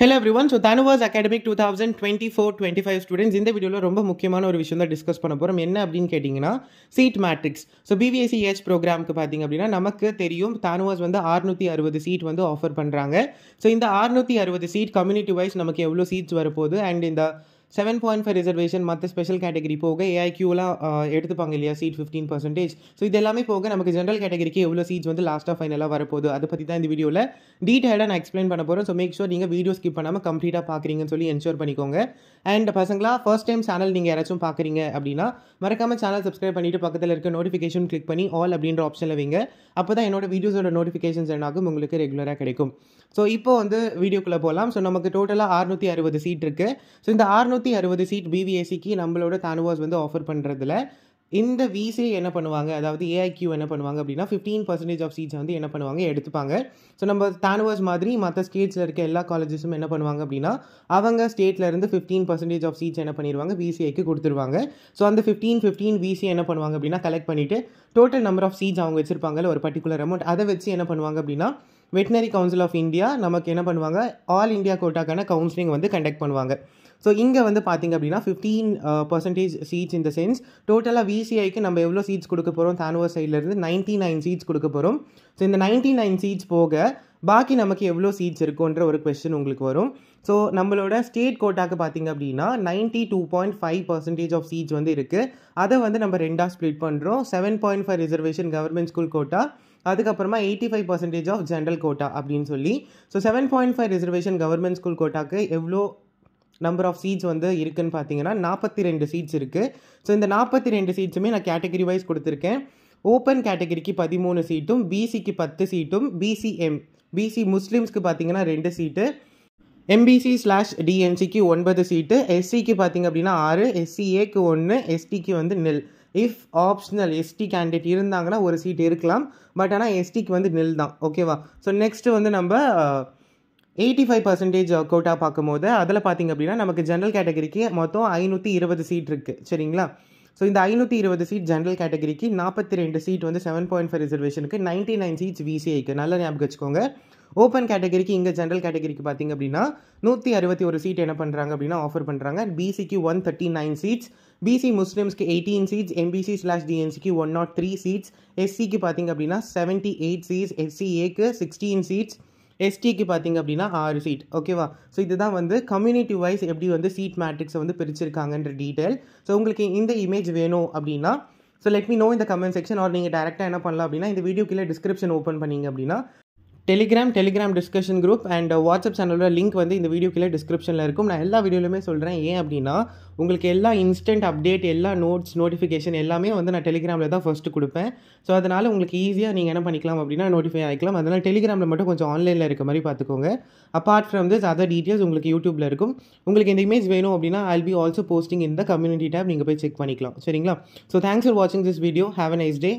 hello everyone so TANUVAS academic two thousand twenty four twenty five students இந்த வீடியோவில் ரொம்ப முக்கியமான ஒரு விஷயம் தான் டிஸ்கஸ் பண்ண போகிறோம் என்ன அப்படின்னு கேட்டிங்கன்னா seat matrix so BVSc AH ப்ரோக்ராமுக்கு பார்த்திங்க அப்படின்னா நமக்கு தெரியும் தானுவாஸ் வந்து ஆறுநூற்றி அறுபது சீட் வந்து ஆஃபர் பண்ணுறாங்க ஸோ இந்த ஆறுநூற்றி அறுபது சீட் கம்யூனிட்டி வைஸ் நமக்கு எவ்வளோ சீட்ஸ் வரப்போகுது அண்ட் இந்த செவன் பாயிண்ட் ஃபைவ் ரிசர்வேஷன் மற்ற ஸ்பெஷல் கேட்டகரி போக ஏஐக்யூலாம் எடுத்துப்பாங்க இல்லையா சீட் ஃபிஃப்டீன் பர்சன்டேஜ் ஸோ இது எல்லாமே போக நமக்கு ஜென்ரல் கேட்டகரிக்கு எவ்வளோ சீட்ஸ் வந்து லாஸ்ட்டாக ஃபைனலாக வரப்போகுது அதை பற்றி தான் இந்த வீடியோவில் டீட்டெயிலாக நான் எக்ஸ்பிளைன் பண்ண போகிறேன் ஸோ மேக் ஷோர் நீங்கள் வீடியோ ஸ்கிப் பண்ணாமல் கம்ப்ளீட்டாக பார்க்குறீங்கன்னு சொல்லி என்ஷோர் பண்ணிக்கோங்க அண்ட் பசங்களா ஃபர்ஸ்ட் டைம் சேனல் நீங்கள் யாராச்சும் பார்க்குறீங்க அப்படின்னா மறக்காமல் சேனல் சப்ஸ்கிரைப் பண்ணிவிட்டு பக்கத்தில் இருக்க நோட்டிஃபிகேஷன் கிளிக் பண்ணி ஆல் அப்படின்ற ஆப்ஷனில் வைங்க அப்போ தான் என்னோட வீடியோஸோட நோட்டிஃபிகேஷன்ஸ் என்னாகும் உங்களுக்கு ரெகுலராக கிடைக்கும் ஸோ இப்போ வந்து வீடியோக்குள்ளே போகலாம் ஸோ நமக்கு டோட்டலாக அறுநூற்றி அறுபது சீட் இருக்குது ஸோ இந்த அறுநூறு நானூற்றி அறுபது சீட் பிவிஎஸ்சிக்கு நம்மளோட தானுவாஸ் வந்து ஆஃபர் பண்ணுறதுல இந்த விசிஏ என்ன பண்ணுவாங்க அதாவது ஏஐக்யூ என்ன பண்ணுவாங்க அப்படின்னா ஃபிஃப்டீன் பர்சன்டேஜ் ஆஃப் சீட்ஸ் வந்து என்ன பண்ணுவாங்க எடுத்துப்பாங்க ஸோ நம்ம தானுவர்ஸ் மாதிரி மற்ற ஸ்டேட்ஸில் இருக்க எல்லா காலேஜஸும் என்ன பண்ணுவாங்க அப்படின்னா அவங்க ஸ்டேட்லேருந்து ஃபிஃப்டீன் பர்சன்டேஜ் ஆஃப் சீட்ஸ் என்ன பண்ணிடுவாங்க விசிஏக்கு கொடுத்துருவாங்க ஸோ அந்த ஃபிஃப்டீன் ஃபிஃப்டீன் விசி என்ன பண்ணுவாங்க அப்படின்னா கலெக்ட் பண்ணிவிட்டு டோட்டல் நம்பர் ஆஃப் சீட்ஸ் அவங்க வச்சிருப்பாங்கல்ல ஒரு பர்டிகுலர் அமௌண்ட் அதை வச்சு என்ன பண்ணுவாங்க அப்படின்னா வெட்டினரி கவுன்சில் ஆஃப் இந்தியா நமக்கு என்ன பண்ணுவாங்க ஆல் இந்தியா கோட்டாக்கான கவுன்சிலிங் வந்து கண்டக்ட் பண்ணுவாங்க ஸோ இங்கே வந்து பார்த்திங்க அப்படின்னா ஃபிஃப்டீன் பர்சன்டேஜ் சீட்ஸ் இந்த சென்ஸ் டோட்டலாக விசிஐக்கு நம்ம எவ்வளோ சீட்ஸ் கொடுக்க போகிறோம் தானுவர் சைட்லேருந்து நைன்ட்டி நைன் சீட்ஸ் கொடுக்க போகிறோம் ஸோ இந்த நைன்ட்டி நைன் சீட்ஸ் போக பாக்கி நமக்கு எவ்வளோ சீட்ஸ் இருக்குன்ற ஒரு கொஸ்டின் உங்களுக்கு வரும் ஸோ நம்மளோட ஸ்டேட் கோட்டாக்கு பார்த்திங்க அப்படின்னா ninety two point five percentage of seats வந்து இருக்குது அதை வந்து நம்ம ரெண்டாக ஸ்ப்ளிட் பண்ணுறோம் seven point five reservation government school quota அதுக்கப்புறமா eighty five percentage of general quota அப்படின்னு சொல்லி so seven point five reservation government school கோட்டாக்கு எவ்வளோ நம்பர் ஆஃப் சீட்ஸ் வந்து இருக்குன்னு பார்த்தீங்கன்னா நாற்பத்தி ரெண்டு சீட்ஸ் இருக்குது ஸோ இந்த நாற்பத்தி ரெண்டு சீட்ஸுமே நான் கேட்டகரி வைஸ் கொடுத்துருக்கேன் ஓப்பன் கேட்டகரிக்கு பதிமூணு சீட்டும் பிசிக்கு பத்து சீட்டும் பிசிஎம் பிசி முஸ்லீம்ஸ்க்கு பார்த்தீங்கன்னா ரெண்டு சீட்டு எம்பிசி ஸ்லாஷ் டிஎன்சிக்கு ஒன்பது சீட்டு எஸ்சிக்கு பார்த்தீங்க அப்படின்னா ஆறு எஸ்சிஏக்கு ஒன்று எஸ்டிக்கு வந்து நெல் இஃப் ஆப்ஷனல் எஸ்டி கேண்டிடேட் இருந்தாங்கன்னா ஒரு சீட் இருக்கலாம் பட் ஆனால் எஸ்டிக்கு வந்து நெல் தான் ஓகேவா ஸோ நெக்ஸ்ட்டு வந்து நம்ம எயிட்டி ஃபைவ் பர்சன்டேஜ் கோட்டா பார்க்கும்போது அதில் பார்த்திங்க அப்படின்னா நமக்கு ஜென்ரல் கேட்டகரிக்கு மொத்தம் ஐநூற்றி இருபது சீட் இருக்குது சரிங்களா ஸோ இந்த ஐநூற்றி இருபது சீட் ஜென்ரல் கேட்டகரிக்கு நாற்பத்தி ரெண்டு சீட் வந்து செவன் பாயிண்ட் ஃபைவ் ரிசர்வேஷனுக்கு நைன்ட்டி நைன் சீட்ஸ் விசிஐக்கு நல்ல ஞாபகம் வச்சுக்கோங்க ஓப்பன் கேட்டகரிக்கு இங்கே ஜென்ரல் கேட்டகரிக்கு பார்த்திங்க அப்படின்னா நூற்றி அறுபத்தி ஒரு சீட் என்ன பண்ணுறாங்க அப்படின்னா ஆஃபர் பண்ணுறாங்க பிசிக்கு one thirty nine seats BC முஸ்லீம்ஸ்க்கு எயிட்டீன் சீட்ஸ் எம்பிசி ஸ்லாஷ் டிஎன்சிக்கு ஒன் நாட் த்ரீ சீட்ஸ் எஸ்சிக்கு பார்த்திங்க அப்படின்னா செவன்ட்டி எயிட் சீட்ஸ் எஸ்சிஏக்கு சிக்ஸ்டீன் சீட்ஸ் எஸ்டிக்கு பார்த்திங்க அப்படின்னா ஆறு சீட் ஓகேவா ஸோ இதுதான் வந்து கம்யூனிட்டி வைஸ் எப்படி வந்து சீட் மேட்ரிக்ஸை வந்து பிரிச்சிருக்காங்கன்ற டீட்டெயில் ஸோ உங்களுக்கு இந்த இமேஜ் வேணும் அப்படின்னா ஸோ லெட் மீ நோ இந்த கமெண்ட் செக்ஷன் ஆர் நீங்கள் டேரெக்டாக என்ன பண்ணலாம் அப்படின்னா இந்த வீடியோ கீழே டிஸ்கிரிப்ஷன் ஓப்பன் பண்ணிங்க அப்படின்னா Telegram Telegram discussion group and WhatsApp சேனலோட லிங்க் வந்து இந்த வீடியோ கீழே டிஸ்கிரிப்ஷனில் இருக்கும் நான் எல்லா வீடியோலையுமே சொல்கிறேன் ஏன் அப்படின்னா உங்களுக்கு எல்லா இன்ஸ்டன்ட் அப்டேட் எல்லா நோட்ஸ் நோட்டிஃபிகேஷன் எல்லாமே வந்து நான் டெலிகிராமில் தான் ஃபஸ்ட்டு கொடுப்பேன் ஸோ அதனால் உங்களுக்கு ஈஸியாக நீங்கள் என்ன பண்ணிக்கலாம் அப்படின்னா நோட்டிஃபை ஆகிக்கலாம் அதனால் டெலிகிராமில் மட்டும் கொஞ்சம் ஆன்லைனில் இருக்க மாதிரி பார்த்துக்கோங்க apart from this other details உங்களுக்கு யூடியூப்பில் இருக்கும் உங்களுக்கு இந்த இமேஜ் வேணும் அப்படின்னா ஐல் பி ஆல்சோ போஸ்டிங் இந்த கம்யூனிட்டி டேப் நீங்கள் போய் செக் பண்ணிக்கலாம் சரிங்களா ஸோ தேங்க்ஸ் ஃபார் வாட்சிங் this video have a nice day